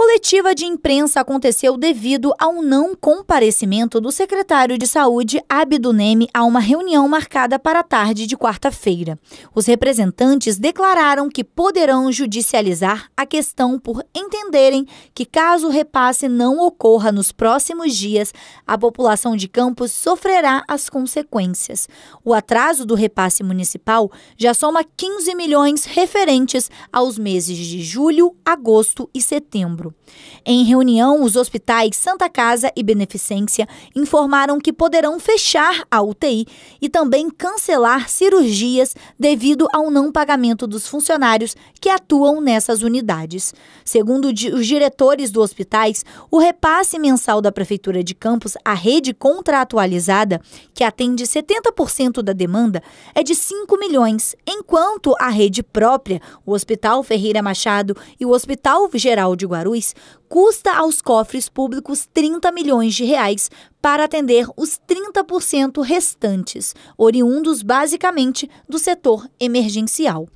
coletiva de imprensa aconteceu devido ao não comparecimento do secretário de Saúde, Neme a uma reunião marcada para a tarde de quarta-feira. Os representantes declararam que poderão judicializar a questão por entenderem que, caso o repasse não ocorra nos próximos dias, a população de Campos sofrerá as consequências. O atraso do repasse municipal já soma 15 milhões referentes aos meses de julho, agosto e setembro. Em reunião, os hospitais Santa Casa e Beneficência informaram que poderão fechar a UTI e também cancelar cirurgias devido ao não pagamento dos funcionários que atuam nessas unidades. Segundo os diretores dos hospitais, o repasse mensal da Prefeitura de Campos à rede contratualizada, que atende 70% da demanda, é de 5 milhões, enquanto a rede própria, o Hospital Ferreira Machado e o Hospital Geral de Guarulhos, custa aos cofres públicos 30 milhões de reais para atender os 30% restantes, oriundos basicamente do setor emergencial.